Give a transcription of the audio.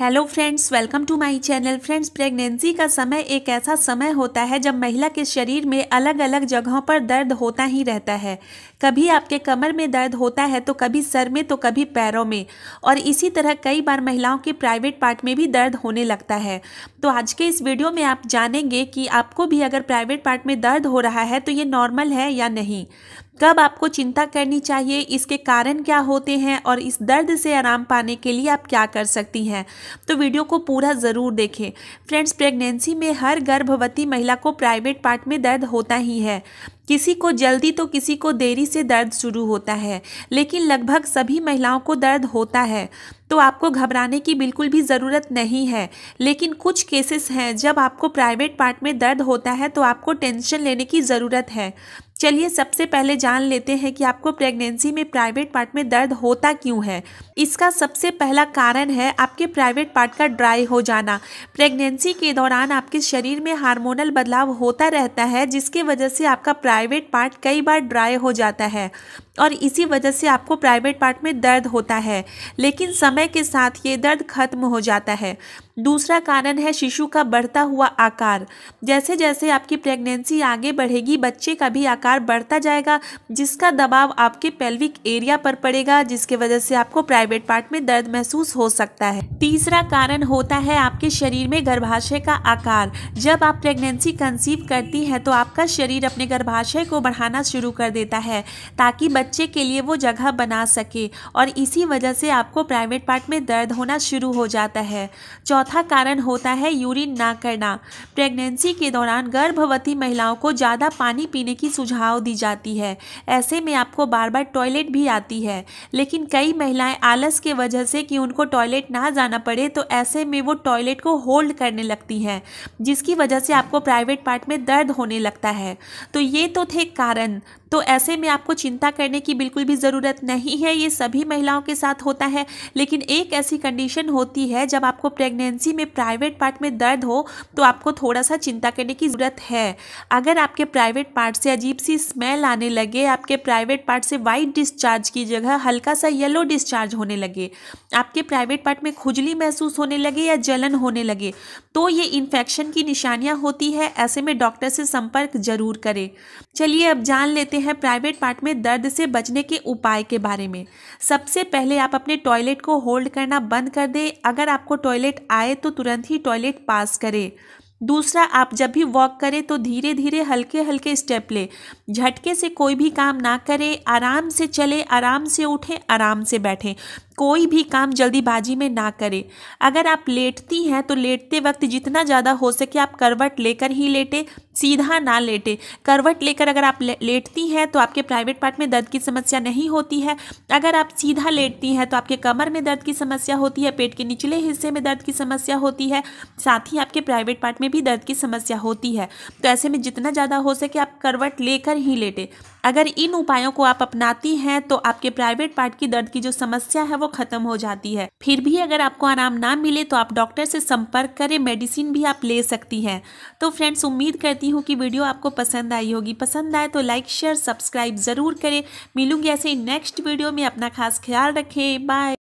hello friends welcome to my channel friends pregnancy का समय एक ऐसा समय होता है जब महिला के शरीर में अलग अलग जगहों पर दर्द होता ही रहता है कभी आपके कमर में दर्द होता है तो कभी सर में तो कभी पैरों में और इसी तरह कई बार महिलाओं के प्राइवेट पार्ट में भी दर्द होने लगता है तो आज के इस वीडियो में आप जानेंगे कि आपको भी अगर प्राइवेट पार्ट में दर्द हो रहा है तो ये नॉर्मल है या नहीं कब आपको चिंता करनी चाहिए इसके कारण क्या होते हैं और इस दर्द से आराम पाने के लिए आप क्या कर सकती हैं तो वीडियो को पूरा ज़रूर देखें फ्रेंड्स प्रेगनेंसी में हर गर्भवती महिला को प्राइवेट पार्ट में दर्द होता ही है किसी को जल्दी तो किसी को देरी से दर्द शुरू होता है लेकिन लगभग सभी महिलाओं को दर्द होता है तो आपको घबराने की बिल्कुल भी ज़रूरत नहीं है लेकिन कुछ केसेस हैं जब आपको प्राइवेट पार्ट में दर्द होता है तो आपको टेंशन लेने की ज़रूरत है चलिए सबसे पहले जान लेते हैं कि आपको प्रेगनेंसी में प्राइवेट पार्ट में दर्द होता क्यों है इसका सबसे पहला कारण है आपके प्राइवेट पार्ट का ड्राई हो जाना प्रेगनेंसी के दौरान आपके शरीर में हार्मोनल बदलाव होता रहता है जिसके वजह से आपका प्राइवेट पार्ट कई बार ड्राई हो जाता है और इसी वजह से आपको प्राइवेट पार्ट में दर्द होता है लेकिन समय के साथ ये दर्द खत्म हो जाता है दूसरा कारण है शिशु का बढ़ता हुआ आकार जैसे जैसे आपकी प्रेगनेंसी आगे बढ़ेगी बच्चे का भी आकार बढ़ता जाएगा जिसका दबाव आपके पेल्विक एरिया पर पड़ेगा जिसके वजह से आपको प्राइवेट पार्ट में दर्द महसूस हो सकता है तीसरा कारण होता है आपके शरीर में गर्भाशय का आकार जब आप प्रेगनेंसी कंसीव करती हैं तो आपका शरीर अपने गर्भाशय जलाशय को बढ़ाना शुरू कर देता है ताकि बच्चे के लिए वो जगह बना सके और इसी वजह से आपको प्राइवेट पार्ट में दर्द होना शुरू हो जाता है चौथा कारण होता है यूरिन ना करना प्रेगनेंसी के दौरान गर्भवती महिलाओं को ज़्यादा पानी पीने की सुझाव दी जाती है ऐसे में आपको बार बार टॉयलेट भी आती है लेकिन कई महिलाएं आलस के वजह से कि उनको टॉयलेट ना जाना पड़े तो ऐसे में वो टॉयलेट को होल्ड करने लगती हैं जिसकी वजह से आपको प्राइवेट पार्ट में दर्द होने लगता है तो ये तो थे कारण तो ऐसे में आपको चिंता करने की बिल्कुल भी ज़रूरत नहीं है ये सभी महिलाओं के साथ होता है लेकिन एक ऐसी कंडीशन होती है जब आपको प्रेगनेंसी में प्राइवेट पार्ट में दर्द हो तो आपको थोड़ा सा चिंता करने की ज़रूरत है अगर आपके प्राइवेट पार्ट से अजीब सी स्मेल आने लगे आपके प्राइवेट पार्ट से वाइट डिस्चार्ज की जगह हल्का सा येलो डिस्चार्ज होने लगे आपके प्राइवेट पार्ट में खुजली महसूस होने लगे या जलन होने लगे तो ये इन्फेक्शन की निशानियाँ होती है ऐसे में डॉक्टर से संपर्क जरूर करें चलिए अब जान लेते जानते हैं प्राइवेट पार्ट में दर्द से बचने के उपाय के बारे में सबसे पहले आप अपने टॉयलेट को होल्ड करना बंद कर दें अगर आपको टॉयलेट आए तो तुरंत ही टॉयलेट पास करें दूसरा आप जब भी वॉक करें तो धीरे धीरे हल्के हल्के स्टेप लें झटके से कोई भी काम ना करें आराम से चले आराम से उठें आराम से बैठें कोई भी काम जल्दीबाजी में ना करें अगर आप लेटती हैं तो लेटते वक्त जितना ज़्यादा हो सके आप करवट लेकर ही लेटें सीधा ना लेटे करवट लेकर अगर आप लेटती हैं तो आपके प्राइवेट पार्ट में दर्द की समस्या नहीं होती है अगर आप सीधा लेटती हैं तो आपके कमर में दर्द की समस्या होती है पेट के निचले हिस्से में दर्द की समस्या होती है साथ ही आपके प्राइवेट पार्ट में भी दर्द की समस्या होती है तो ऐसे में जितना ज़्यादा हो सके आप करवट लेकर ही लेटें अगर इन उपायों को आप अपनाती हैं तो आपके प्राइवेट पार्ट की दर्द की जो समस्या है वो खत्म हो जाती है फिर भी अगर आपको आराम ना मिले तो आप डॉक्टर से संपर्क करें मेडिसिन भी आप ले सकती हैं तो फ्रेंड्स उम्मीद करती हूँ कि वीडियो आपको पसंद आई होगी पसंद आए तो लाइक शेयर सब्सक्राइब ज़रूर करें मिलूंगी ऐसे नेक्स्ट वीडियो में अपना खास ख्याल रखें बाय